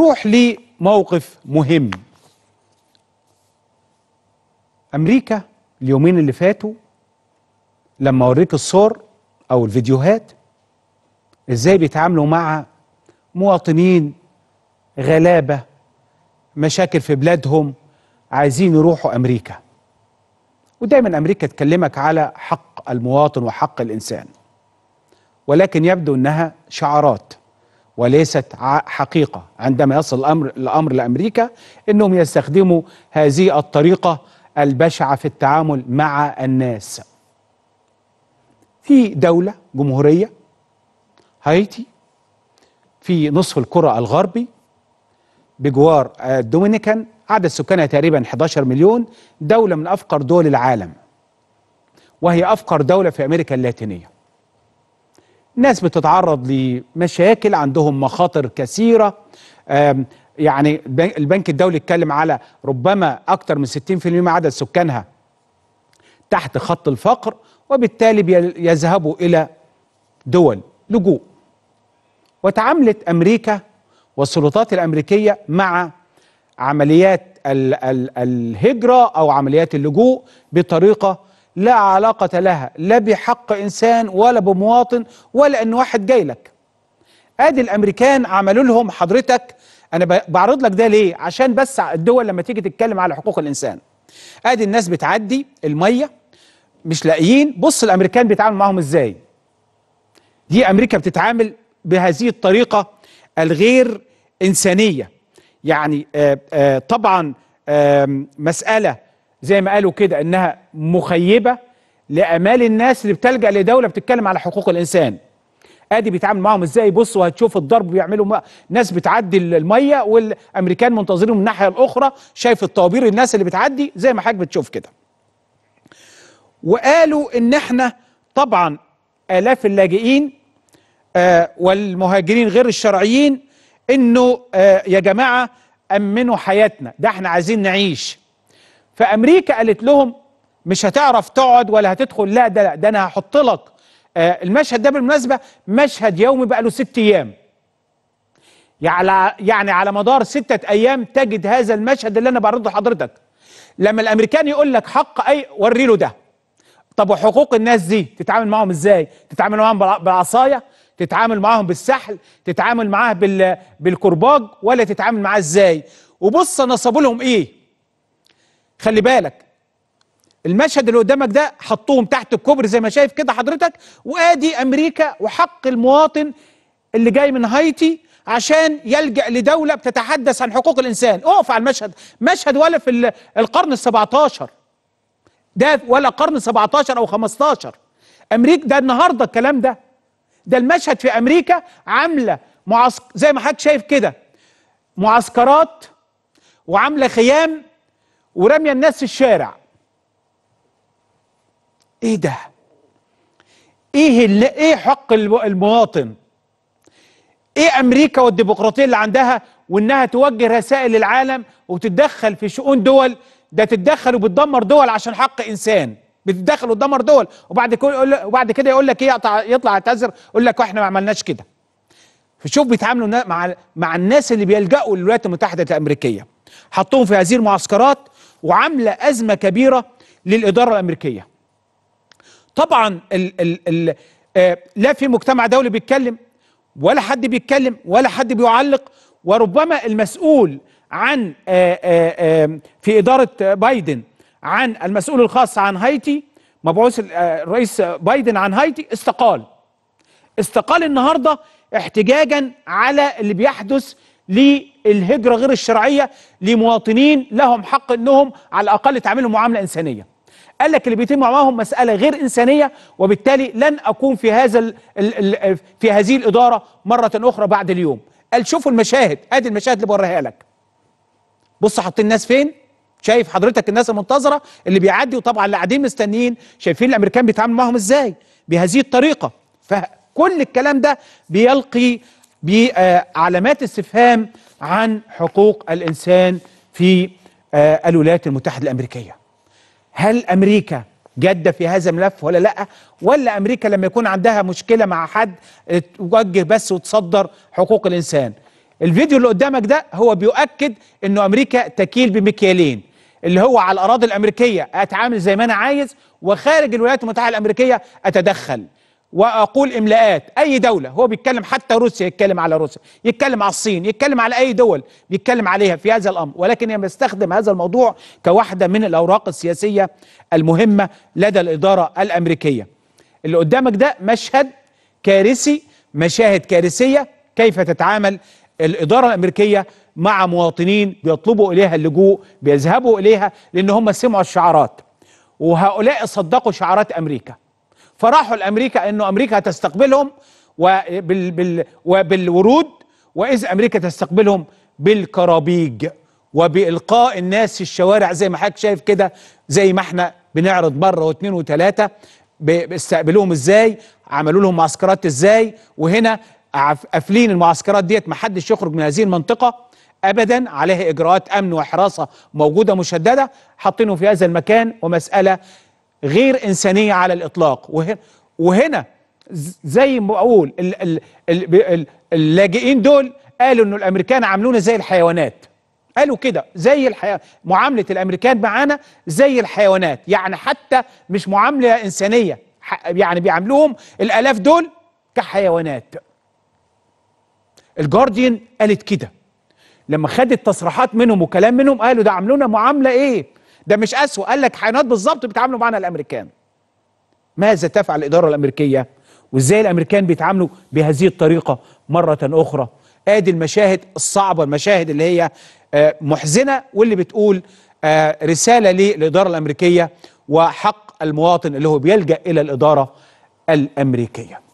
روح لموقف مهم أمريكا اليومين اللي فاتوا لما أوريك الصور أو الفيديوهات إزاي بيتعاملوا مع مواطنين غلابة مشاكل في بلادهم عايزين يروحوا أمريكا ودايما أمريكا تكلمك على حق المواطن وحق الإنسان ولكن يبدو أنها شعارات وليست حقيقة عندما يصل الأمر, الأمر لأمريكا أنهم يستخدموا هذه الطريقة البشعة في التعامل مع الناس في دولة جمهورية هايتي في نصف الكرة الغربي بجوار آه، الدومينيكان عدد سكانها تقريبا 11 مليون دولة من أفقر دول العالم وهي أفقر دولة في أمريكا اللاتينية ناس بتتعرض لمشاكل عندهم مخاطر كثيرة يعني البنك الدولي اتكلم على ربما أكثر من 60% من عدد سكانها تحت خط الفقر وبالتالي يذهبوا إلى دول لجوء وتعاملت أمريكا والسلطات الأمريكية مع عمليات الهجرة أو عمليات اللجوء بطريقة لا علاقة لها لا بحق إنسان ولا بمواطن ولا إن واحد جاي لك أدي الأمريكان عملوا لهم حضرتك أنا بعرض لك ده ليه عشان بس الدول لما تيجي تتكلم على حقوق الإنسان أدي الناس بتعدي المية مش لاقيين بص الأمريكان بيتعاملوا معاهم إزاي دي أمريكا بتتعامل بهذه الطريقة الغير إنسانية يعني آآ آه، آآ آه، طبعا آآ مسألة زي ما قالوا كده انها مخيبه لامال الناس اللي بتلجا لدوله بتتكلم على حقوق الانسان ادي بيتعامل معاهم ازاي بصوا وهتشوف الضرب بيعملوا ناس بتعدي الميه والامريكان منتظرين من الناحيه الاخرى شايف الطوابير الناس اللي بتعدي زي ما حضرتك بتشوف كده وقالوا ان احنا طبعا الاف اللاجئين آه والمهاجرين غير الشرعيين انه آه يا جماعه امنوا حياتنا ده احنا عايزين نعيش فامريكا قالت لهم مش هتعرف تقعد ولا هتدخل لا ده لا ده انا هحط لك آه المشهد ده بالمناسبه مشهد يومي بقى له ست ايام يعني يعني على مدار ستة ايام تجد هذا المشهد اللي انا بعرضه لحضرتك لما الامريكان يقول لك حق اي وري له ده طب وحقوق الناس دي تتعامل معاهم ازاي تتعامل معاهم بالعصايه تتعامل معاهم بالسحل تتعامل معاه بالكرباج ولا تتعامل معاه ازاي وبص نصبوا لهم ايه خلي بالك المشهد اللي قدامك ده حطوهم تحت الكوبري زي ما شايف كده حضرتك وادي امريكا وحق المواطن اللي جاي من هايتي عشان يلجا لدوله بتتحدث عن حقوق الانسان اقف على المشهد مشهد ولا في القرن ال17 ده ولا قرن 17 او 15 امريكا ده النهارده الكلام ده ده المشهد في امريكا عامله معسك زي ما حضرتك شايف كده معسكرات وعامله خيام ورمي الناس في الشارع ايه ده ايه اللي ايه حق المواطن ايه امريكا والديمقراطيه اللي عندها وانها توجه رسائل للعالم وتتدخل في شؤون دول ده تتدخل وبتدمر دول عشان حق انسان بتتدخل وتدمر دول وبعد كده وبعد كده يقول لك ايه يطلع يعتذر يقول لك واحنا ما عملناش كده فشوف بيتعاملوا مع مع الناس اللي بيلجأوا للولايات المتحده الامريكيه حطوهم في هذه المعسكرات وعامله ازمه كبيره للاداره الامريكيه طبعا الـ الـ الـ آه، لا في مجتمع دولي بيتكلم ولا حد بيتكلم ولا حد بيعلق وربما المسؤول عن آه، آه، في اداره بايدن عن المسؤول الخاص عن هايتي مبعوث الرئيس بايدن عن هايتي استقال استقال النهارده احتجاجا على اللي بيحدث للهجرة غير الشرعية لمواطنين لهم حق أنهم على الأقل تعملوا معاملة إنسانية قال لك اللي بيتم معاهم مسألة غير إنسانية وبالتالي لن أكون في هذا الـ الـ في هذه الإدارة مرة أخرى بعد اليوم قال شوفوا المشاهد ادي المشاهد اللي بوريها لك بص حاطين الناس فين شايف حضرتك الناس المنتظره اللي بيعدي وطبعا اللي قاعدين مستنيين شايفين الامريكان بيتعاملوا معاهم ازاي بهذه الطريقه فكل الكلام ده بيلقي بعلامات استفهام عن حقوق الإنسان في آه، الولايات المتحدة الأمريكية هل أمريكا جادة في هذا الملف ولا لا ولا أمريكا لما يكون عندها مشكلة مع حد توجه بس وتصدر حقوق الإنسان الفيديو اللي قدامك ده هو بيؤكد أنه أمريكا تكيل بمكيالين اللي هو على الأراضي الأمريكية أتعامل زي ما أنا عايز وخارج الولايات المتحدة الأمريكية أتدخل واقول املاءات اي دوله هو بيتكلم حتى روسيا يتكلم على روسيا يتكلم على الصين يتكلم على اي دول بيتكلم عليها في هذا الامر ولكن بيستخدم هذا الموضوع كواحده من الاوراق السياسيه المهمه لدى الاداره الامريكيه اللي قدامك ده مشهد كارثي مشاهد كارثيه كيف تتعامل الاداره الامريكيه مع مواطنين بيطلبوا اليها اللجوء بيذهبوا اليها لان هم سمعوا الشعارات وهؤلاء صدقوا شعارات امريكا فراحوا لامريكا انه امريكا هتستقبلهم وبال بال وبالورود واذ امريكا تستقبلهم بالكرابيج وبالقاء الناس في الشوارع زي ما حضرتك شايف كده زي ما احنا بنعرض مره واثنين وثلاثه استقبلوهم ازاي عملوا لهم معسكرات ازاي وهنا قافلين المعسكرات ديت ما حدش يخرج من هذه المنطقه ابدا عليها اجراءات امن وحراسه موجوده مشدده حاطينه في هذا المكان ومساله غير انسانيه على الاطلاق وهنا, زي ما بقول اللاجئين دول قالوا انه الامريكان عاملونا زي الحيوانات قالوا كده زي الحيوانات معامله الامريكان معانا زي الحيوانات يعني حتى مش معامله انسانيه يعني بيعاملوهم الالاف دول كحيوانات الجارديان قالت كده لما خدت تصريحات منهم وكلام منهم قالوا ده عاملونا معامله ايه ده مش اسوء قال لك حيوانات بالظبط بيتعاملوا معنا الامريكان ماذا تفعل الاداره الامريكيه وازاي الامريكان بيتعاملوا بهذه الطريقه مره اخرى ادي المشاهد الصعبه المشاهد اللي هي آه، محزنه واللي بتقول آه، رساله للاداره الامريكيه وحق المواطن اللي هو بيلجا الى الاداره الامريكيه